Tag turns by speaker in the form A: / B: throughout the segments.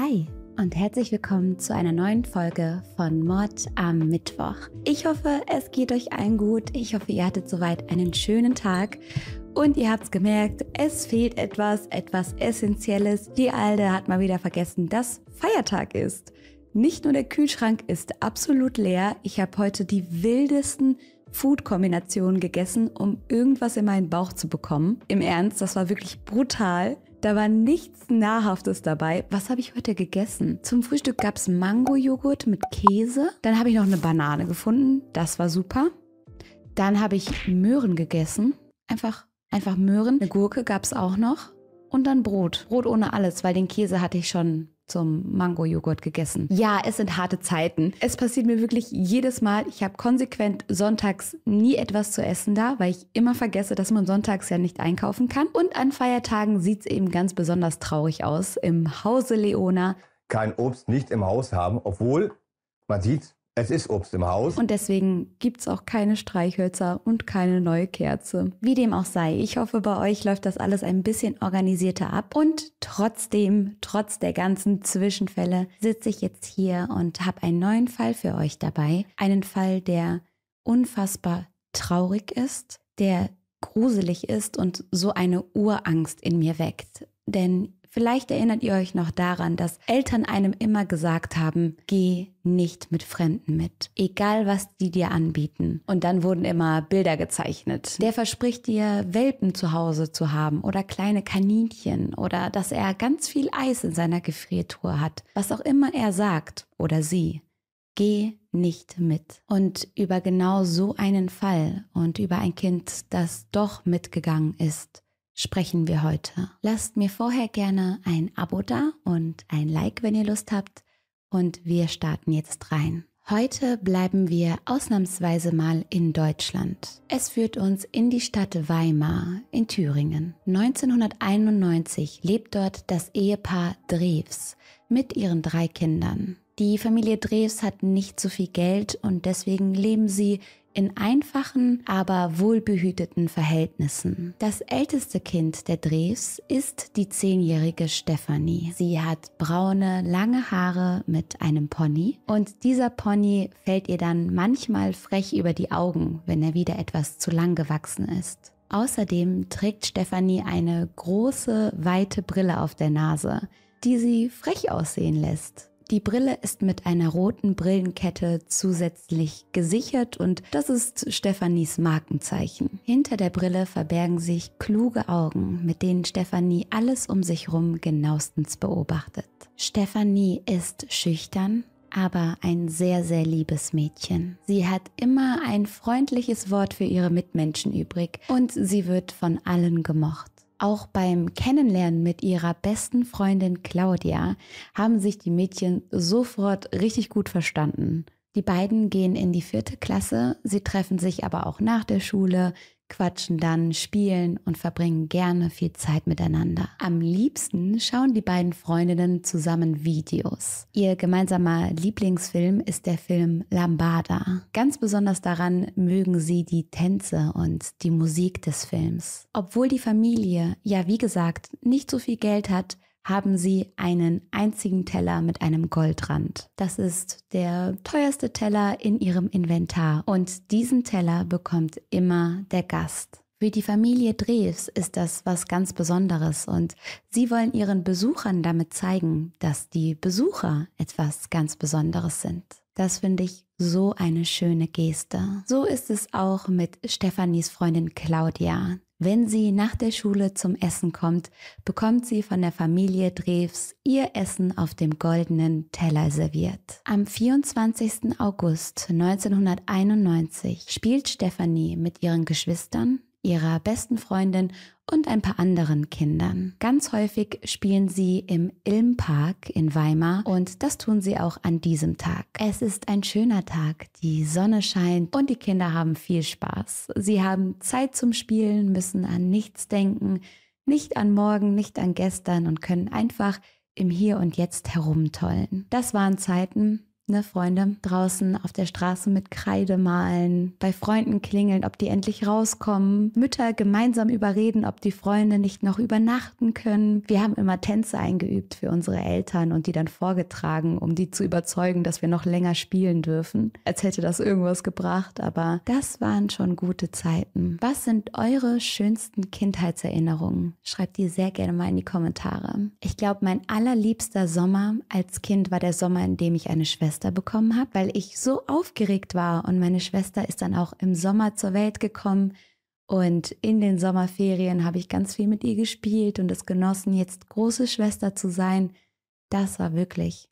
A: Hi und herzlich willkommen zu einer neuen Folge von Mord am Mittwoch. Ich hoffe, es geht euch allen gut. Ich hoffe, ihr hattet soweit einen schönen Tag. Und ihr habt's gemerkt, es fehlt etwas, etwas Essentielles. Die Alde hat mal wieder vergessen, dass Feiertag ist. Nicht nur der Kühlschrank ist absolut leer. Ich habe heute die wildesten Food-Kombinationen gegessen, um irgendwas in meinen Bauch zu bekommen. Im Ernst, das war wirklich brutal. Da war nichts Nahrhaftes dabei. Was habe ich heute gegessen? Zum Frühstück gab es Mango-Joghurt mit Käse. Dann habe ich noch eine Banane gefunden. Das war super. Dann habe ich Möhren gegessen. Einfach, einfach Möhren. Eine Gurke gab es auch noch. Und dann Brot. Brot ohne alles, weil den Käse hatte ich schon zum Mango-Joghurt gegessen. Ja, es sind harte Zeiten. Es passiert mir wirklich jedes Mal. Ich habe konsequent sonntags nie etwas zu essen da, weil ich immer vergesse, dass man sonntags ja nicht einkaufen kann. Und an Feiertagen sieht es eben ganz besonders traurig aus. Im Hause Leona. Kein Obst nicht im Haus haben, obwohl man sieht, es ist Obst im Haus. Und deswegen gibt es auch keine Streichhölzer und keine neue Kerze. Wie dem auch sei, ich hoffe, bei euch läuft das alles ein bisschen organisierter ab. Und trotzdem, trotz der ganzen Zwischenfälle, sitze ich jetzt hier und habe einen neuen Fall für euch dabei. Einen Fall, der unfassbar traurig ist, der gruselig ist und so eine Urangst in mir weckt. Denn Vielleicht erinnert ihr euch noch daran, dass Eltern einem immer gesagt haben, geh nicht mit Fremden mit, egal was die dir anbieten. Und dann wurden immer Bilder gezeichnet. Der verspricht dir, Welpen zu Hause zu haben oder kleine Kaninchen oder dass er ganz viel Eis in seiner Gefriertruhe hat, was auch immer er sagt oder sie. Geh nicht mit. Und über genau so einen Fall und über ein Kind, das doch mitgegangen ist, sprechen wir heute. Lasst mir vorher gerne ein Abo da und ein Like, wenn ihr Lust habt. Und wir starten jetzt rein. Heute bleiben wir ausnahmsweise mal in Deutschland. Es führt uns in die Stadt Weimar in Thüringen. 1991 lebt dort das Ehepaar Drews mit ihren drei Kindern. Die Familie Drews hat nicht so viel Geld und deswegen leben sie in einfachen, aber wohlbehüteten Verhältnissen. Das älteste Kind der Drews ist die zehnjährige Stephanie. Sie hat braune, lange Haare mit einem Pony und dieser Pony fällt ihr dann manchmal frech über die Augen, wenn er wieder etwas zu lang gewachsen ist. Außerdem trägt Stephanie eine große, weite Brille auf der Nase, die sie frech aussehen lässt. Die Brille ist mit einer roten Brillenkette zusätzlich gesichert und das ist Stephanies Markenzeichen. Hinter der Brille verbergen sich kluge Augen, mit denen Stefanie alles um sich herum genauestens beobachtet. Stefanie ist schüchtern, aber ein sehr, sehr liebes Mädchen. Sie hat immer ein freundliches Wort für ihre Mitmenschen übrig und sie wird von allen gemocht. Auch beim Kennenlernen mit ihrer besten Freundin Claudia haben sich die Mädchen sofort richtig gut verstanden. Die beiden gehen in die vierte Klasse, sie treffen sich aber auch nach der Schule, quatschen dann, spielen und verbringen gerne viel Zeit miteinander. Am liebsten schauen die beiden Freundinnen zusammen Videos. Ihr gemeinsamer Lieblingsfilm ist der Film Lambada. Ganz besonders daran mögen sie die Tänze und die Musik des Films. Obwohl die Familie, ja wie gesagt, nicht so viel Geld hat, haben sie einen einzigen Teller mit einem Goldrand. Das ist der teuerste Teller in ihrem Inventar und diesen Teller bekommt immer der Gast. Für die Familie Dreves ist das was ganz Besonderes und sie wollen ihren Besuchern damit zeigen, dass die Besucher etwas ganz Besonderes sind. Das finde ich so eine schöne Geste. So ist es auch mit Stefanis Freundin Claudia. Wenn sie nach der Schule zum Essen kommt, bekommt sie von der Familie Drews ihr Essen auf dem goldenen Teller serviert. Am 24. August 1991 spielt Stephanie mit ihren Geschwistern, ihrer besten Freundin und ein paar anderen Kindern. Ganz häufig spielen sie im Ilmpark in Weimar und das tun sie auch an diesem Tag. Es ist ein schöner Tag, die Sonne scheint und die Kinder haben viel Spaß. Sie haben Zeit zum Spielen, müssen an nichts denken, nicht an morgen, nicht an gestern und können einfach im Hier und Jetzt herumtollen. Das waren Zeiten, ne, Freunde, draußen auf der Straße mit Kreide malen, bei Freunden klingeln, ob die endlich rauskommen, Mütter gemeinsam überreden, ob die Freunde nicht noch übernachten können. Wir haben immer Tänze eingeübt für unsere Eltern und die dann vorgetragen, um die zu überzeugen, dass wir noch länger spielen dürfen. Als hätte das irgendwas gebracht, aber das waren schon gute Zeiten. Was sind eure schönsten Kindheitserinnerungen? Schreibt die sehr gerne mal in die Kommentare. Ich glaube, mein allerliebster Sommer als Kind war der Sommer, in dem ich eine Schwester Schwester bekommen habe, weil ich so aufgeregt war. Und meine Schwester ist dann auch im Sommer zur Welt gekommen. Und in den Sommerferien habe ich ganz viel mit ihr gespielt und es genossen, jetzt große Schwester zu sein. Das war wirklich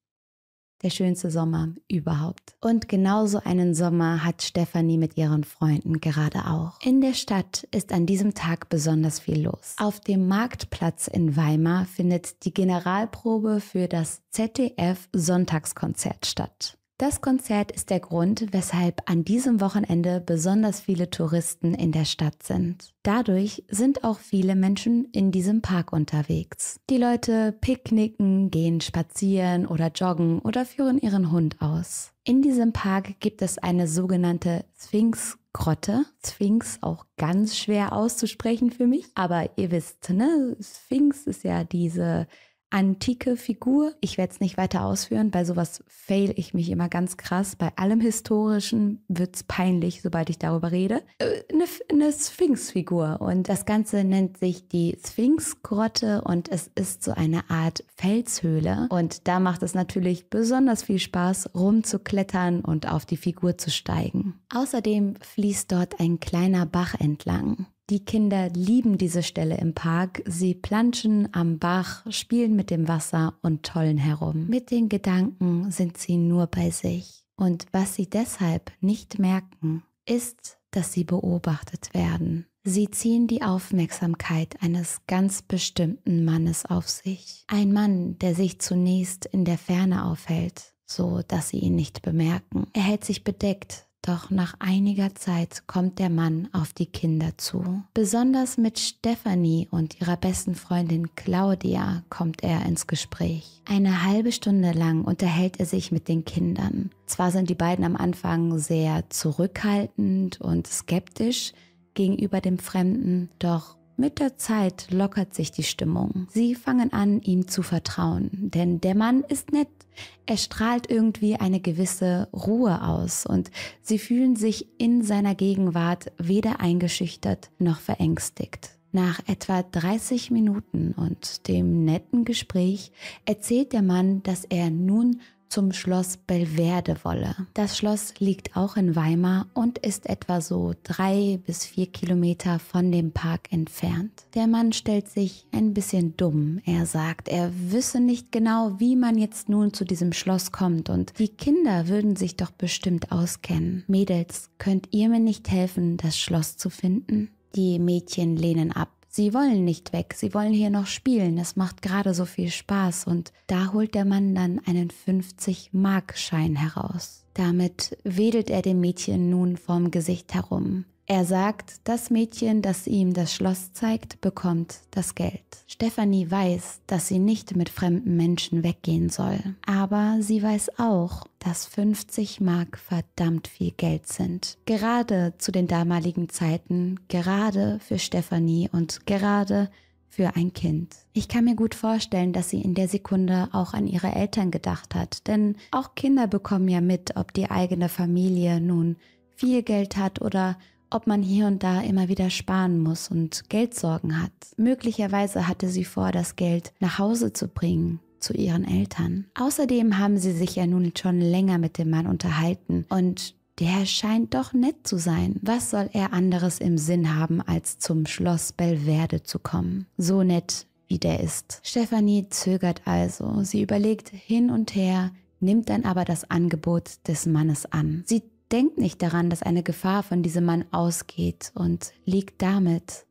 A: der schönste Sommer überhaupt. Und genauso einen Sommer hat Stefanie mit ihren Freunden gerade auch. In der Stadt ist an diesem Tag besonders viel los. Auf dem Marktplatz in Weimar findet die Generalprobe für das ZDF Sonntagskonzert statt. Das Konzert ist der Grund, weshalb an diesem Wochenende besonders viele Touristen in der Stadt sind. Dadurch sind auch viele Menschen in diesem Park unterwegs. Die Leute picknicken, gehen spazieren oder joggen oder führen ihren Hund aus. In diesem Park gibt es eine sogenannte Sphinx Grotte. Sphinx auch ganz schwer auszusprechen für mich, aber ihr wisst, ne? Sphinx ist ja diese antike Figur. Ich werde es nicht weiter ausführen. Bei sowas fail ich mich immer ganz krass. Bei allem Historischen wird es peinlich, sobald ich darüber rede. Äh, eine, eine Sphinx-Figur. Und das Ganze nennt sich die Sphinx-Grotte und es ist so eine Art Felshöhle. Und da macht es natürlich besonders viel Spaß, rumzuklettern und auf die Figur zu steigen. Außerdem fließt dort ein kleiner Bach entlang. Die Kinder lieben diese Stelle im Park. Sie planschen am Bach, spielen mit dem Wasser und tollen herum. Mit den Gedanken sind sie nur bei sich. Und was sie deshalb nicht merken, ist, dass sie beobachtet werden. Sie ziehen die Aufmerksamkeit eines ganz bestimmten Mannes auf sich. Ein Mann, der sich zunächst in der Ferne aufhält, so dass sie ihn nicht bemerken. Er hält sich bedeckt, doch nach einiger Zeit kommt der Mann auf die Kinder zu. Besonders mit Stephanie und ihrer besten Freundin Claudia kommt er ins Gespräch. Eine halbe Stunde lang unterhält er sich mit den Kindern. Zwar sind die beiden am Anfang sehr zurückhaltend und skeptisch gegenüber dem Fremden, doch mit der Zeit lockert sich die Stimmung. Sie fangen an, ihm zu vertrauen, denn der Mann ist nett. Er strahlt irgendwie eine gewisse Ruhe aus und sie fühlen sich in seiner Gegenwart weder eingeschüchtert noch verängstigt. Nach etwa 30 Minuten und dem netten Gespräch erzählt der Mann, dass er nun zum Schloss Belverde wolle. Das Schloss liegt auch in Weimar und ist etwa so drei bis vier Kilometer von dem Park entfernt. Der Mann stellt sich ein bisschen dumm. Er sagt, er wisse nicht genau, wie man jetzt nun zu diesem Schloss kommt und die Kinder würden sich doch bestimmt auskennen. Mädels, könnt ihr mir nicht helfen, das Schloss zu finden? Die Mädchen lehnen ab Sie wollen nicht weg, sie wollen hier noch spielen, es macht gerade so viel Spaß und da holt der Mann dann einen 50-Mark-Schein heraus. Damit wedelt er dem Mädchen nun vorm Gesicht herum. Er sagt, das Mädchen, das ihm das Schloss zeigt, bekommt das Geld. Stefanie weiß, dass sie nicht mit fremden Menschen weggehen soll. Aber sie weiß auch, dass 50 Mark verdammt viel Geld sind. Gerade zu den damaligen Zeiten, gerade für Stefanie und gerade für ein Kind. Ich kann mir gut vorstellen, dass sie in der Sekunde auch an ihre Eltern gedacht hat, denn auch Kinder bekommen ja mit, ob die eigene Familie nun viel Geld hat oder ob man hier und da immer wieder sparen muss und Geldsorgen hat. Möglicherweise hatte sie vor, das Geld nach Hause zu bringen zu ihren Eltern. Außerdem haben sie sich ja nun schon länger mit dem Mann unterhalten und der scheint doch nett zu sein. Was soll er anderes im Sinn haben, als zum Schloss Belverde zu kommen? So nett, wie der ist. Stefanie zögert also. Sie überlegt hin und her, nimmt dann aber das Angebot des Mannes an. Sie denkt nicht daran, dass eine Gefahr von diesem Mann ausgeht und liegt damit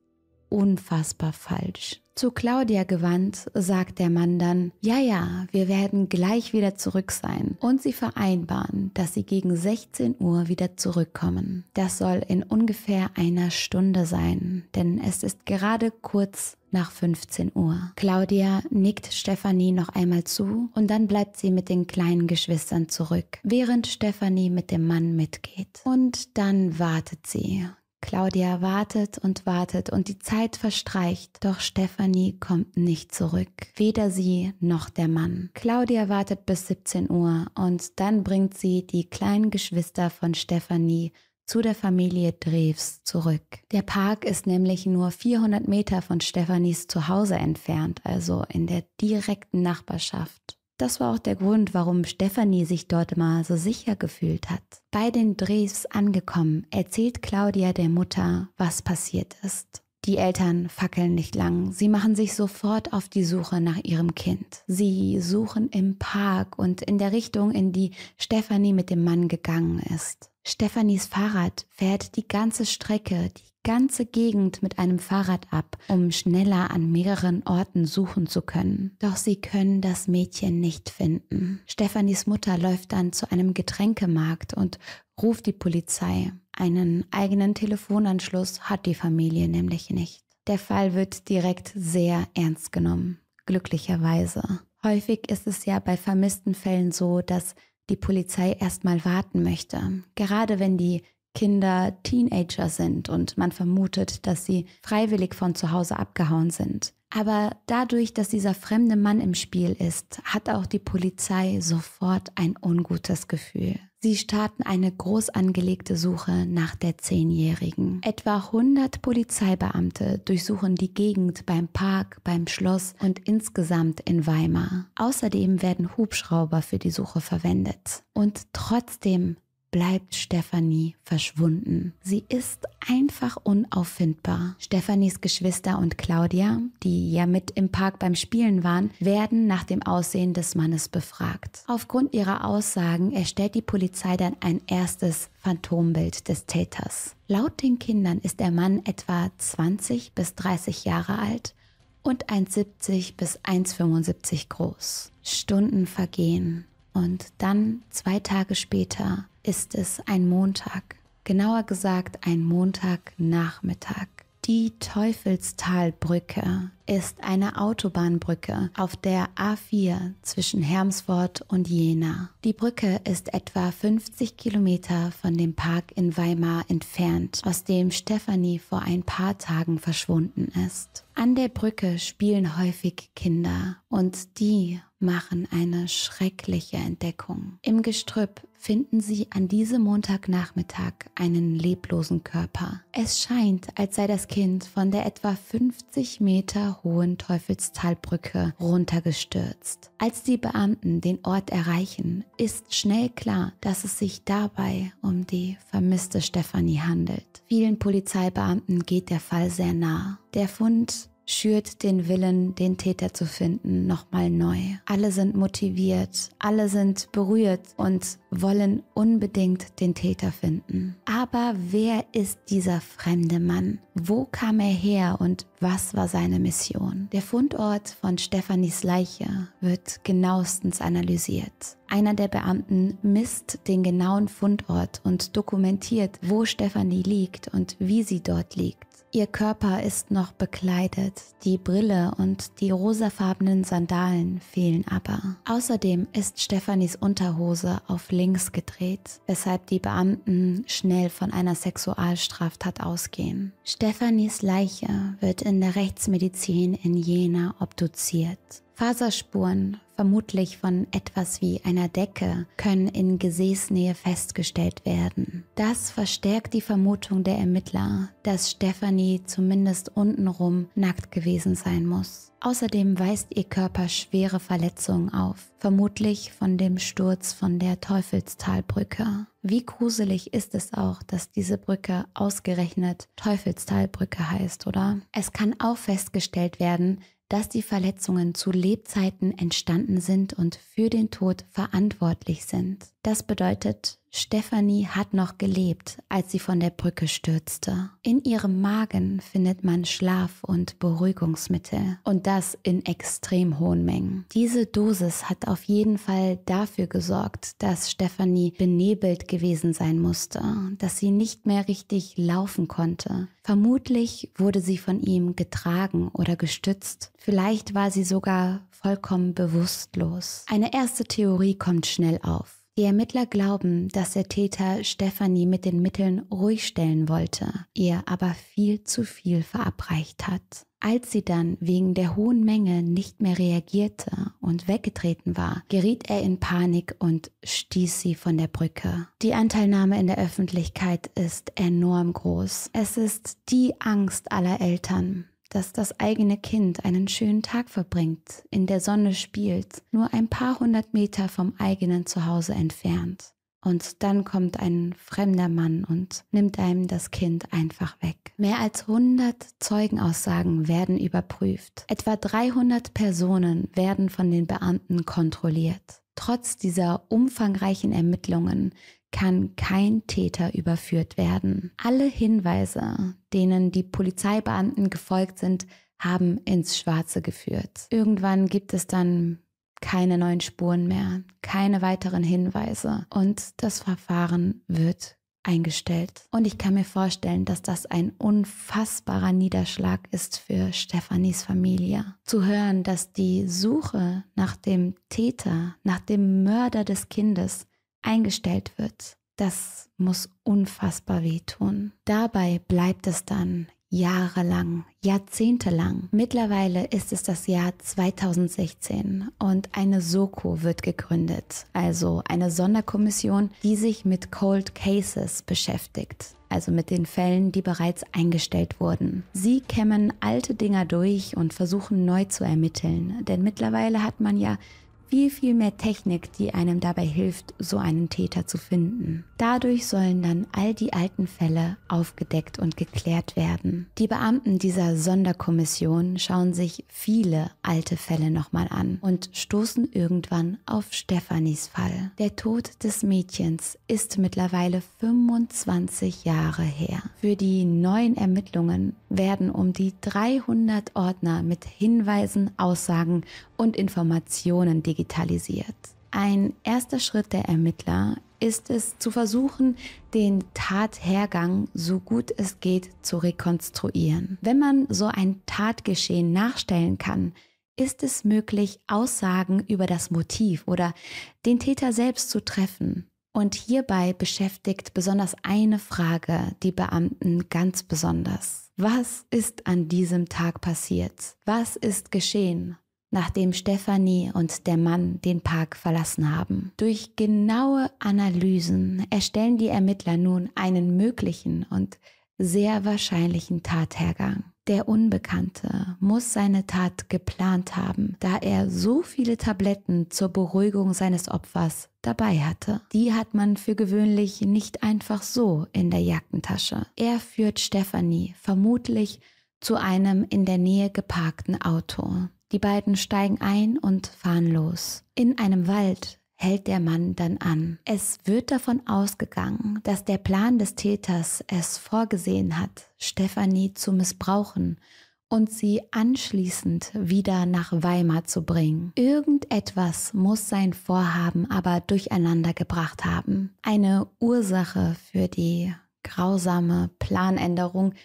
A: unfassbar falsch. Zu Claudia gewandt, sagt der Mann dann, ja, ja, wir werden gleich wieder zurück sein. Und sie vereinbaren, dass sie gegen 16 Uhr wieder zurückkommen. Das soll in ungefähr einer Stunde sein, denn es ist gerade kurz nach 15 Uhr. Claudia nickt Stefanie noch einmal zu und dann bleibt sie mit den kleinen Geschwistern zurück, während Stefanie mit dem Mann mitgeht. Und dann wartet sie. Claudia wartet und wartet und die Zeit verstreicht, doch Stefanie kommt nicht zurück. Weder sie noch der Mann. Claudia wartet bis 17 Uhr und dann bringt sie die kleinen Geschwister von Stefanie zu der Familie Dreves zurück. Der Park ist nämlich nur 400 Meter von Stefanis Zuhause entfernt, also in der direkten Nachbarschaft. Das war auch der Grund, warum Stefanie sich dort immer so sicher gefühlt hat. Bei den Drehs angekommen, erzählt Claudia der Mutter, was passiert ist. Die Eltern fackeln nicht lang. Sie machen sich sofort auf die Suche nach ihrem Kind. Sie suchen im Park und in der Richtung, in die Stefanie mit dem Mann gegangen ist. Stephanies Fahrrad fährt die ganze Strecke, die ganze Gegend mit einem Fahrrad ab, um schneller an mehreren Orten suchen zu können. Doch sie können das Mädchen nicht finden. Stephanies Mutter läuft dann zu einem Getränkemarkt und ruft die Polizei. Einen eigenen Telefonanschluss hat die Familie nämlich nicht. Der Fall wird direkt sehr ernst genommen, glücklicherweise. Häufig ist es ja bei vermissten Fällen so, dass die Polizei erstmal warten möchte, gerade wenn die Kinder Teenager sind und man vermutet, dass sie freiwillig von zu Hause abgehauen sind. Aber dadurch, dass dieser fremde Mann im Spiel ist, hat auch die Polizei sofort ein ungutes Gefühl. Sie starten eine groß angelegte Suche nach der Zehnjährigen. Etwa 100 Polizeibeamte durchsuchen die Gegend beim Park, beim Schloss und insgesamt in Weimar. Außerdem werden Hubschrauber für die Suche verwendet. Und trotzdem bleibt Stefanie verschwunden. Sie ist einfach unauffindbar. Stefanis Geschwister und Claudia, die ja mit im Park beim Spielen waren, werden nach dem Aussehen des Mannes befragt. Aufgrund ihrer Aussagen erstellt die Polizei dann ein erstes Phantombild des Täters. Laut den Kindern ist der Mann etwa 20 bis 30 Jahre alt und 1,70 bis 1,75 groß. Stunden vergehen. Und dann zwei Tage später ist es ein Montag, genauer gesagt ein Montagnachmittag. Die Teufelstalbrücke ist eine Autobahnbrücke auf der A4 zwischen Hermswort und Jena. Die Brücke ist etwa 50 Kilometer von dem Park in Weimar entfernt, aus dem Stefanie vor ein paar Tagen verschwunden ist. An der Brücke spielen häufig Kinder und die machen eine schreckliche Entdeckung. Im Gestrüpp finden sie an diesem Montagnachmittag einen leblosen Körper. Es scheint, als sei das Kind von der etwa 50 Meter hohen Teufelstalbrücke runtergestürzt. Als die Beamten den Ort erreichen, ist schnell klar, dass es sich dabei um die vermisste Stefanie handelt. Vielen Polizeibeamten geht der Fall sehr nah. Der Fund schürt den Willen, den Täter zu finden, nochmal neu. Alle sind motiviert, alle sind berührt und wollen unbedingt den Täter finden. Aber wer ist dieser fremde Mann? Wo kam er her und was war seine Mission? Der Fundort von Stefanis Leiche wird genauestens analysiert. Einer der Beamten misst den genauen Fundort und dokumentiert, wo Stefanie liegt und wie sie dort liegt. Ihr Körper ist noch bekleidet, die Brille und die rosafarbenen Sandalen fehlen aber. Außerdem ist Stefanis Unterhose auf links gedreht, weshalb die Beamten schnell von einer Sexualstraftat ausgehen. Stefanis Leiche wird in der Rechtsmedizin in Jena obduziert. Faserspuren vermutlich von etwas wie einer Decke, können in Gesäßnähe festgestellt werden. Das verstärkt die Vermutung der Ermittler, dass Stephanie zumindest untenrum nackt gewesen sein muss. Außerdem weist ihr Körper schwere Verletzungen auf, vermutlich von dem Sturz von der Teufelstalbrücke. Wie gruselig ist es auch, dass diese Brücke ausgerechnet Teufelstalbrücke heißt, oder? Es kann auch festgestellt werden, dass die Verletzungen zu Lebzeiten entstanden sind und für den Tod verantwortlich sind. Das bedeutet, Stephanie hat noch gelebt, als sie von der Brücke stürzte. In ihrem Magen findet man Schlaf- und Beruhigungsmittel und das in extrem hohen Mengen. Diese Dosis hat auf jeden Fall dafür gesorgt, dass Stephanie benebelt gewesen sein musste, dass sie nicht mehr richtig laufen konnte. Vermutlich wurde sie von ihm getragen oder gestützt. Vielleicht war sie sogar vollkommen bewusstlos. Eine erste Theorie kommt schnell auf. Die Ermittler glauben, dass der Täter Stefanie mit den Mitteln ruhig stellen wollte, ihr aber viel zu viel verabreicht hat. Als sie dann wegen der hohen Menge nicht mehr reagierte und weggetreten war, geriet er in Panik und stieß sie von der Brücke. Die Anteilnahme in der Öffentlichkeit ist enorm groß. Es ist die Angst aller Eltern dass das eigene Kind einen schönen Tag verbringt, in der Sonne spielt, nur ein paar hundert Meter vom eigenen Zuhause entfernt. Und dann kommt ein fremder Mann und nimmt einem das Kind einfach weg. Mehr als 100 Zeugenaussagen werden überprüft. Etwa 300 Personen werden von den Beamten kontrolliert. Trotz dieser umfangreichen Ermittlungen kann kein Täter überführt werden. Alle Hinweise, denen die Polizeibeamten gefolgt sind, haben ins Schwarze geführt. Irgendwann gibt es dann keine neuen Spuren mehr, keine weiteren Hinweise und das Verfahren wird eingestellt. Und ich kann mir vorstellen, dass das ein unfassbarer Niederschlag ist für Stefanis Familie. Zu hören, dass die Suche nach dem Täter, nach dem Mörder des Kindes eingestellt wird. Das muss unfassbar wehtun. Dabei bleibt es dann jahrelang, jahrzehntelang. Mittlerweile ist es das Jahr 2016 und eine Soko wird gegründet, also eine Sonderkommission, die sich mit Cold Cases beschäftigt, also mit den Fällen, die bereits eingestellt wurden. Sie kämmen alte Dinger durch und versuchen neu zu ermitteln, denn mittlerweile hat man ja viel, viel mehr Technik, die einem dabei hilft, so einen Täter zu finden. Dadurch sollen dann all die alten Fälle aufgedeckt und geklärt werden. Die Beamten dieser Sonderkommission schauen sich viele alte Fälle nochmal an und stoßen irgendwann auf Stephanies Fall. Der Tod des Mädchens ist mittlerweile 25 Jahre her. Für die neuen Ermittlungen werden um die 300 Ordner mit Hinweisen, Aussagen und Informationen digitalisiert digitalisiert. Ein erster Schritt der Ermittler ist es zu versuchen, den Tathergang so gut es geht zu rekonstruieren. Wenn man so ein Tatgeschehen nachstellen kann, ist es möglich, Aussagen über das Motiv oder den Täter selbst zu treffen. Und hierbei beschäftigt besonders eine Frage die Beamten ganz besonders. Was ist an diesem Tag passiert? Was ist geschehen? nachdem Stefanie und der Mann den Park verlassen haben. Durch genaue Analysen erstellen die Ermittler nun einen möglichen und sehr wahrscheinlichen Tathergang. Der Unbekannte muss seine Tat geplant haben, da er so viele Tabletten zur Beruhigung seines Opfers dabei hatte. Die hat man für gewöhnlich nicht einfach so in der Jackentasche. Er führt Stefanie vermutlich zu einem in der Nähe geparkten Auto. Die beiden steigen ein und fahren los. In einem Wald hält der Mann dann an. Es wird davon ausgegangen, dass der Plan des Täters es vorgesehen hat, Stefanie zu missbrauchen und sie anschließend wieder nach Weimar zu bringen. Irgendetwas muss sein Vorhaben aber durcheinander gebracht haben. Eine Ursache für die grausame Planänderung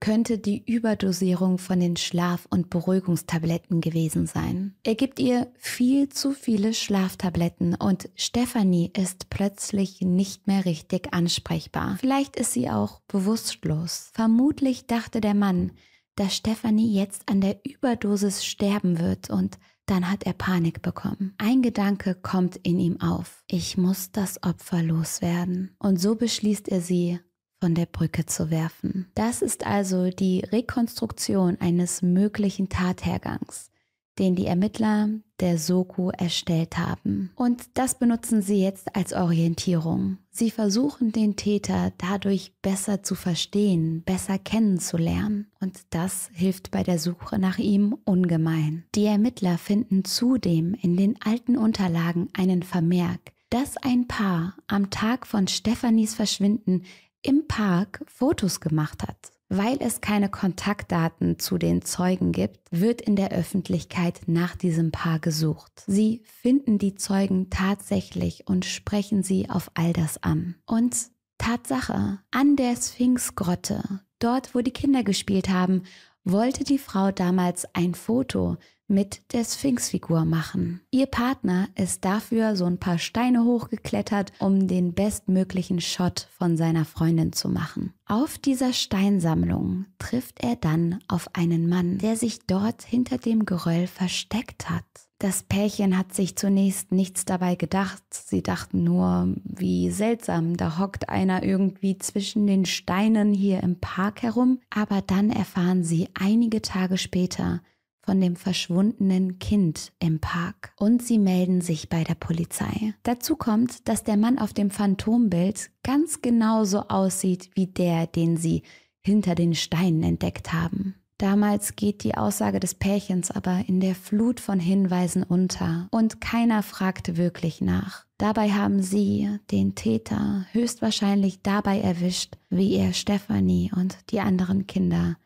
A: könnte die Überdosierung von den Schlaf- und Beruhigungstabletten gewesen sein. Er gibt ihr viel zu viele Schlaftabletten und Stephanie ist plötzlich nicht mehr richtig ansprechbar. Vielleicht ist sie auch bewusstlos. Vermutlich dachte der Mann, dass Stephanie jetzt an der Überdosis sterben wird und dann hat er Panik bekommen. Ein Gedanke kommt in ihm auf. Ich muss das Opfer loswerden. Und so beschließt er sie von der Brücke zu werfen. Das ist also die Rekonstruktion eines möglichen Tathergangs, den die Ermittler der Soku erstellt haben. Und das benutzen sie jetzt als Orientierung. Sie versuchen den Täter dadurch besser zu verstehen, besser kennenzulernen. Und das hilft bei der Suche nach ihm ungemein. Die Ermittler finden zudem in den alten Unterlagen einen Vermerk, dass ein Paar am Tag von Stephanies Verschwinden im Park Fotos gemacht hat. Weil es keine Kontaktdaten zu den Zeugen gibt, wird in der Öffentlichkeit nach diesem Paar gesucht. Sie finden die Zeugen tatsächlich und sprechen sie auf all das an. Und Tatsache, an der Sphinxgrotte, dort wo die Kinder gespielt haben, wollte die Frau damals ein Foto mit der Sphinxfigur machen. Ihr Partner ist dafür so ein paar Steine hochgeklettert, um den bestmöglichen Shot von seiner Freundin zu machen. Auf dieser Steinsammlung trifft er dann auf einen Mann, der sich dort hinter dem Geröll versteckt hat. Das Pärchen hat sich zunächst nichts dabei gedacht. Sie dachten nur, wie seltsam, da hockt einer irgendwie zwischen den Steinen hier im Park herum. Aber dann erfahren sie einige Tage später von dem verschwundenen Kind im Park. Und sie melden sich bei der Polizei. Dazu kommt, dass der Mann auf dem Phantombild ganz genauso aussieht wie der, den sie hinter den Steinen entdeckt haben. Damals geht die Aussage des Pärchens aber in der Flut von Hinweisen unter und keiner fragte wirklich nach. Dabei haben sie den Täter höchstwahrscheinlich dabei erwischt, wie er Stephanie und die anderen Kinder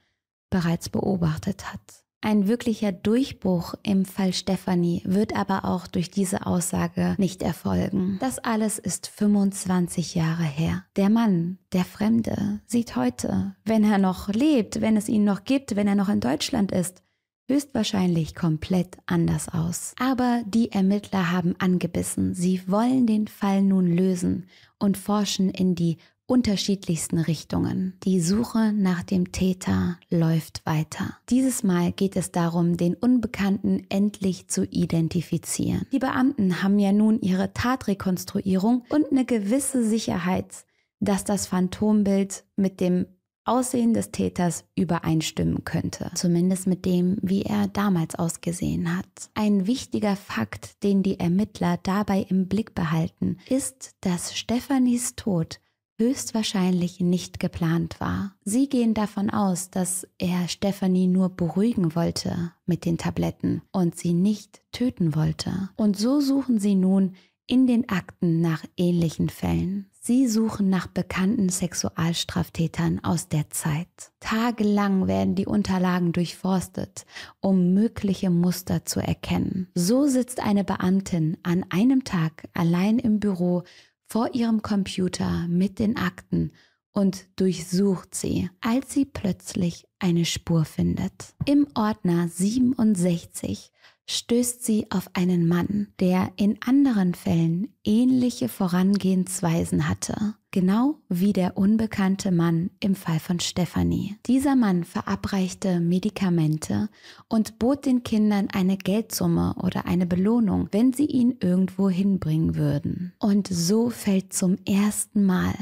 A: bereits beobachtet hat. Ein wirklicher Durchbruch im Fall Stefanie wird aber auch durch diese Aussage nicht erfolgen. Das alles ist 25 Jahre her. Der Mann, der Fremde, sieht heute, wenn er noch lebt, wenn es ihn noch gibt, wenn er noch in Deutschland ist, höchstwahrscheinlich komplett anders aus. Aber die Ermittler haben angebissen. Sie wollen den Fall nun lösen und forschen in die unterschiedlichsten Richtungen. Die Suche nach dem Täter läuft weiter. Dieses Mal geht es darum, den Unbekannten endlich zu identifizieren. Die Beamten haben ja nun ihre Tatrekonstruierung und eine gewisse Sicherheit, dass das Phantombild mit dem Aussehen des Täters übereinstimmen könnte. Zumindest mit dem, wie er damals ausgesehen hat. Ein wichtiger Fakt, den die Ermittler dabei im Blick behalten, ist, dass Stephanies Tod höchstwahrscheinlich nicht geplant war. Sie gehen davon aus, dass er Stephanie nur beruhigen wollte mit den Tabletten und sie nicht töten wollte. Und so suchen sie nun in den Akten nach ähnlichen Fällen. Sie suchen nach bekannten Sexualstraftätern aus der Zeit. Tagelang werden die Unterlagen durchforstet, um mögliche Muster zu erkennen. So sitzt eine Beamtin an einem Tag allein im Büro vor ihrem Computer mit den Akten und durchsucht sie, als sie plötzlich eine Spur findet. Im Ordner 67 stößt sie auf einen Mann, der in anderen Fällen ähnliche Vorangehensweisen hatte genau wie der unbekannte Mann im Fall von Stephanie. Dieser Mann verabreichte Medikamente und bot den Kindern eine Geldsumme oder eine Belohnung, wenn sie ihn irgendwo hinbringen würden. Und so fällt zum ersten Mal,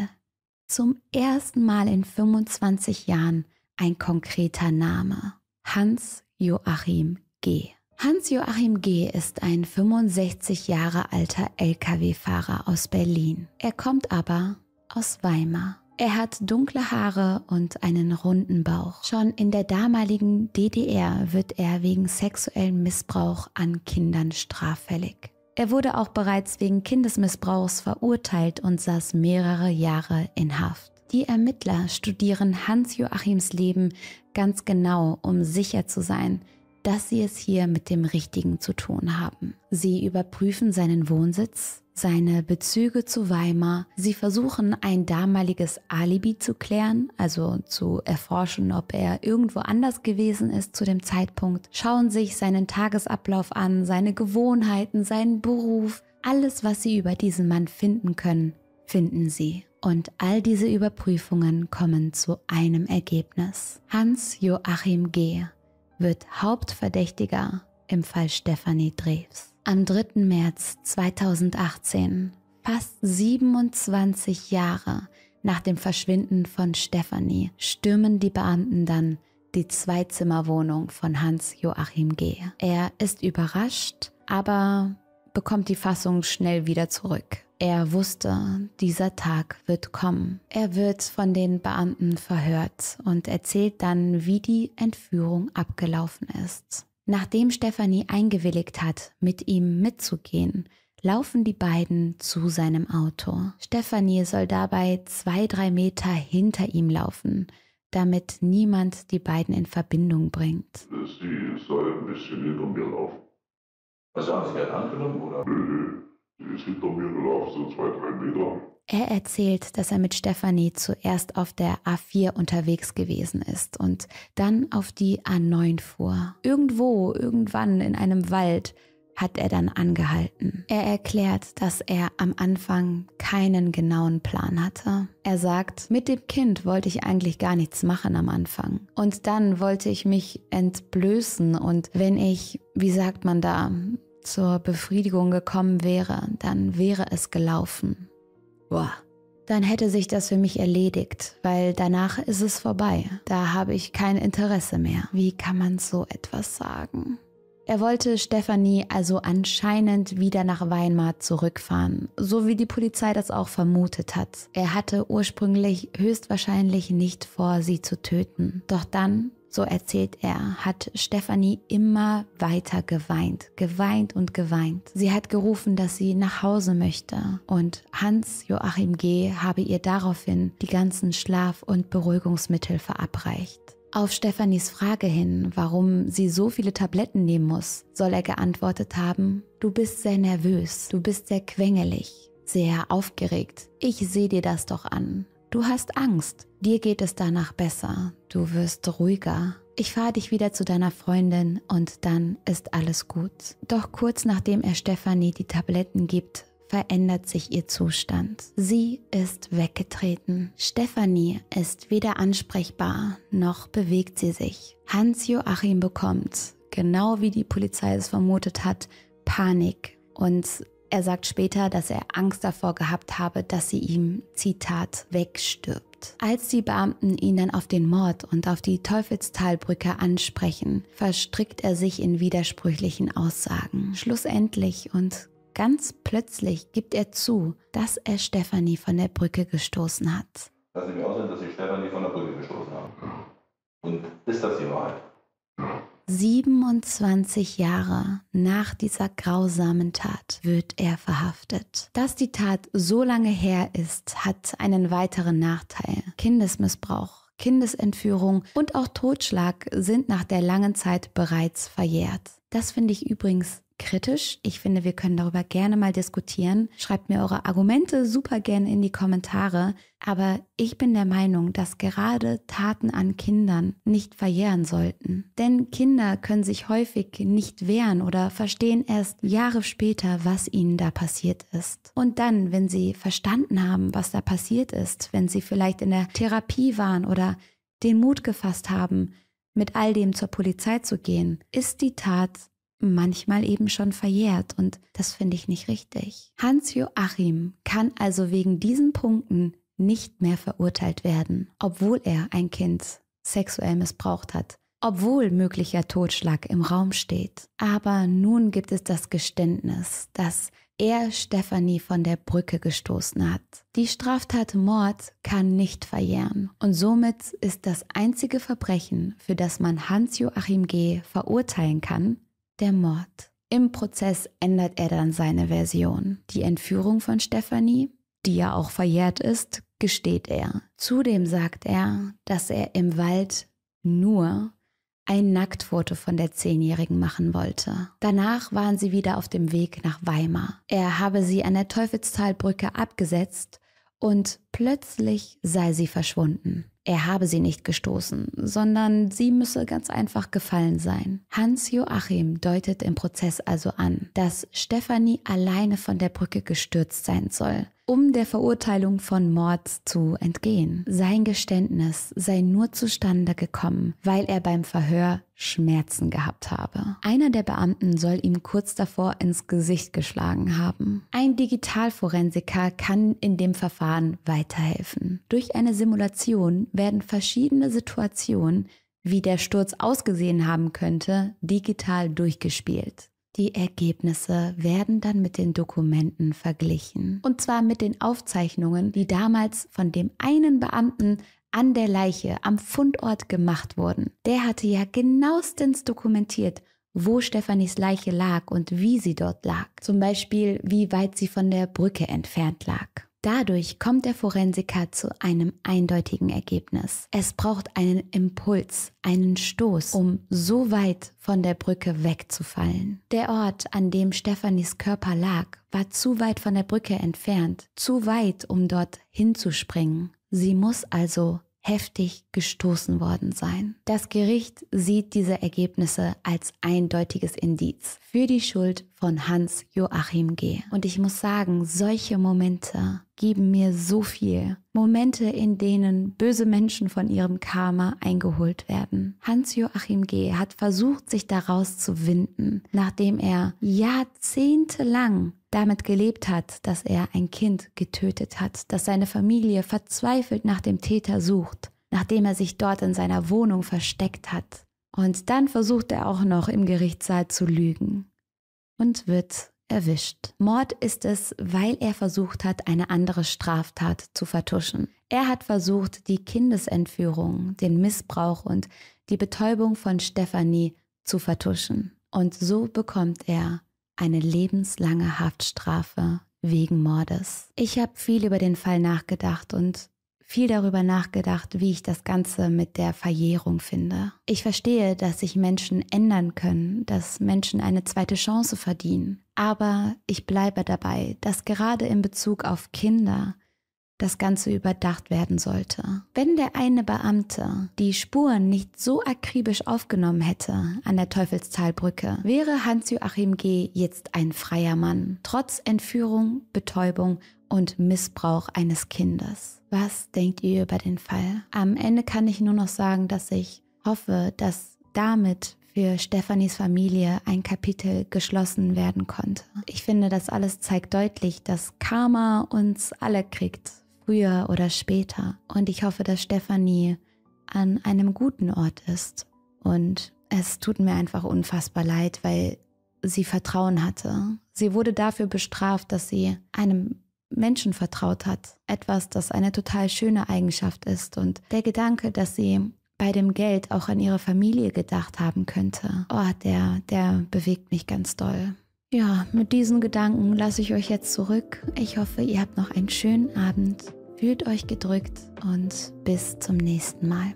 A: zum ersten Mal in 25 Jahren ein konkreter Name. Hans Joachim G. Hans-Joachim G. ist ein 65 Jahre alter Lkw-Fahrer aus Berlin. Er kommt aber aus Weimar. Er hat dunkle Haare und einen runden Bauch. Schon in der damaligen DDR wird er wegen sexuellen Missbrauch an Kindern straffällig. Er wurde auch bereits wegen Kindesmissbrauchs verurteilt und saß mehrere Jahre in Haft. Die Ermittler studieren Hans-Joachims Leben ganz genau, um sicher zu sein, dass sie es hier mit dem Richtigen zu tun haben. Sie überprüfen seinen Wohnsitz, seine Bezüge zu Weimar. Sie versuchen ein damaliges Alibi zu klären, also zu erforschen, ob er irgendwo anders gewesen ist zu dem Zeitpunkt, schauen sich seinen Tagesablauf an, seine Gewohnheiten, seinen Beruf, alles, was sie über diesen Mann finden können, finden sie. Und all diese Überprüfungen kommen zu einem Ergebnis. Hans Joachim G wird Hauptverdächtiger im Fall Stefanie Drews. Am 3. März 2018, fast 27 Jahre nach dem Verschwinden von Stefanie, stürmen die Beamten dann die Zweizimmerwohnung von Hans Joachim G. Er ist überrascht, aber bekommt die Fassung schnell wieder zurück. Er wusste, dieser Tag wird kommen. Er wird von den Beamten verhört und erzählt dann, wie die Entführung abgelaufen ist. Nachdem Stefanie eingewilligt hat, mit ihm mitzugehen, laufen die beiden zu seinem Auto. Stefanie soll dabei zwei, drei Meter hinter ihm laufen, damit niemand die beiden in Verbindung bringt. Sie die ist da ein bisschen hinter mir laufen. Also haben Sie gerade angenommen, oder? Nee, nee, die ist hinter mir oder so zwei, drei Metern. Er erzählt, dass er mit Stefanie zuerst auf der A4 unterwegs gewesen ist und dann auf die A9 fuhr. Irgendwo, irgendwann in einem Wald hat er dann angehalten. Er erklärt, dass er am Anfang keinen genauen Plan hatte. Er sagt, mit dem Kind wollte ich eigentlich gar nichts machen am Anfang. Und dann wollte ich mich entblößen und wenn ich, wie sagt man da, zur Befriedigung gekommen wäre, dann wäre es gelaufen. Boah. Dann hätte sich das für mich erledigt, weil danach ist es vorbei. Da habe ich kein Interesse mehr. Wie kann man so etwas sagen? Er wollte Stefanie also anscheinend wieder nach Weimar zurückfahren, so wie die Polizei das auch vermutet hat. Er hatte ursprünglich höchstwahrscheinlich nicht vor, sie zu töten. Doch dann, so erzählt er, hat Stefanie immer weiter geweint, geweint und geweint. Sie hat gerufen, dass sie nach Hause möchte und Hans Joachim G. habe ihr daraufhin die ganzen Schlaf- und Beruhigungsmittel verabreicht. Auf Stefanis Frage hin, warum sie so viele Tabletten nehmen muss, soll er geantwortet haben, du bist sehr nervös, du bist sehr quengelig, sehr aufgeregt. Ich sehe dir das doch an. Du hast Angst. Dir geht es danach besser. Du wirst ruhiger. Ich fahre dich wieder zu deiner Freundin und dann ist alles gut. Doch kurz nachdem er Stefanie die Tabletten gibt, verändert sich ihr Zustand. Sie ist weggetreten. Stefanie ist weder ansprechbar noch bewegt sie sich. Hans-Joachim bekommt, genau wie die Polizei es vermutet hat, Panik und er sagt später, dass er Angst davor gehabt habe, dass sie ihm, Zitat, wegstirbt. Als die Beamten ihn dann auf den Mord und auf die Teufelstalbrücke ansprechen, verstrickt er sich in widersprüchlichen Aussagen. Schlussendlich und Ganz plötzlich gibt er zu, dass er Stefanie von der Brücke gestoßen hat. Lass ich mir aussehen, dass ich Stefanie von der Brücke gestoßen habe. Und ist das die Wahrheit? 27 Jahre nach dieser grausamen Tat wird er verhaftet. Dass die Tat so lange her ist, hat einen weiteren Nachteil. Kindesmissbrauch, Kindesentführung und auch Totschlag sind nach der langen Zeit bereits verjährt. Das finde ich übrigens kritisch. Ich finde, wir können darüber gerne mal diskutieren. Schreibt mir eure Argumente super gerne in die Kommentare. Aber ich bin der Meinung, dass gerade Taten an Kindern nicht verjähren sollten. Denn Kinder können sich häufig nicht wehren oder verstehen erst Jahre später, was ihnen da passiert ist. Und dann, wenn sie verstanden haben, was da passiert ist, wenn sie vielleicht in der Therapie waren oder den Mut gefasst haben, mit all dem zur Polizei zu gehen, ist die Tat manchmal eben schon verjährt und das finde ich nicht richtig. Hans Joachim kann also wegen diesen Punkten nicht mehr verurteilt werden, obwohl er ein Kind sexuell missbraucht hat, obwohl möglicher Totschlag im Raum steht. Aber nun gibt es das Geständnis, dass er Stefanie von der Brücke gestoßen hat. Die Straftat Mord kann nicht verjähren und somit ist das einzige Verbrechen, für das man Hans-Joachim G. verurteilen kann, der Mord. Im Prozess ändert er dann seine Version. Die Entführung von Stefanie, die ja auch verjährt ist, gesteht er. Zudem sagt er, dass er im Wald nur ein Nacktfoto von der Zehnjährigen machen wollte. Danach waren sie wieder auf dem Weg nach Weimar. Er habe sie an der Teufelstalbrücke abgesetzt und plötzlich sei sie verschwunden. Er habe sie nicht gestoßen, sondern sie müsse ganz einfach gefallen sein. Hans Joachim deutet im Prozess also an, dass Stefanie alleine von der Brücke gestürzt sein soll um der Verurteilung von Mord zu entgehen. Sein Geständnis sei nur zustande gekommen, weil er beim Verhör Schmerzen gehabt habe. Einer der Beamten soll ihm kurz davor ins Gesicht geschlagen haben. Ein Digitalforensiker kann in dem Verfahren weiterhelfen. Durch eine Simulation werden verschiedene Situationen, wie der Sturz ausgesehen haben könnte, digital durchgespielt. Die Ergebnisse werden dann mit den Dokumenten verglichen. Und zwar mit den Aufzeichnungen, die damals von dem einen Beamten an der Leiche am Fundort gemacht wurden. Der hatte ja genauestens dokumentiert, wo Stefanis Leiche lag und wie sie dort lag. Zum Beispiel, wie weit sie von der Brücke entfernt lag. Dadurch kommt der Forensiker zu einem eindeutigen Ergebnis. Es braucht einen Impuls, einen Stoß, um so weit von der Brücke wegzufallen. Der Ort, an dem Stefanis Körper lag, war zu weit von der Brücke entfernt, zu weit, um dort hinzuspringen. Sie muss also heftig gestoßen worden sein. Das Gericht sieht diese Ergebnisse als eindeutiges Indiz für die Schuld von Hans Joachim G. Und ich muss sagen, solche Momente geben mir so viel. Momente, in denen böse Menschen von ihrem Karma eingeholt werden. Hans-Joachim G. hat versucht, sich daraus zu winden, nachdem er jahrzehntelang damit gelebt hat, dass er ein Kind getötet hat, dass seine Familie verzweifelt nach dem Täter sucht, nachdem er sich dort in seiner Wohnung versteckt hat. Und dann versucht er auch noch im Gerichtssaal zu lügen und wird erwischt. Mord ist es, weil er versucht hat, eine andere Straftat zu vertuschen. Er hat versucht, die Kindesentführung, den Missbrauch und die Betäubung von Stephanie zu vertuschen. Und so bekommt er eine lebenslange Haftstrafe wegen Mordes. Ich habe viel über den Fall nachgedacht und viel darüber nachgedacht, wie ich das Ganze mit der Verjährung finde. Ich verstehe, dass sich Menschen ändern können, dass Menschen eine zweite Chance verdienen. Aber ich bleibe dabei, dass gerade in Bezug auf Kinder das Ganze überdacht werden sollte. Wenn der eine Beamte die Spuren nicht so akribisch aufgenommen hätte an der Teufelstalbrücke, wäre Hans-Joachim G. jetzt ein freier Mann, trotz Entführung, Betäubung und Missbrauch eines Kindes. Was denkt ihr über den Fall? Am Ende kann ich nur noch sagen, dass ich hoffe, dass damit für Stefanis Familie ein Kapitel geschlossen werden konnte. Ich finde, das alles zeigt deutlich, dass Karma uns alle kriegt früher oder später. Und ich hoffe, dass Stefanie an einem guten Ort ist. Und es tut mir einfach unfassbar leid, weil sie Vertrauen hatte. Sie wurde dafür bestraft, dass sie einem Menschen vertraut hat. Etwas, das eine total schöne Eigenschaft ist. Und der Gedanke, dass sie bei dem Geld auch an ihre Familie gedacht haben könnte, oh, der, der bewegt mich ganz doll. Ja, mit diesen Gedanken lasse ich euch jetzt zurück. Ich hoffe, ihr habt noch einen schönen Abend. Fühlt euch gedrückt und bis zum nächsten Mal.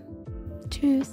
A: Tschüss.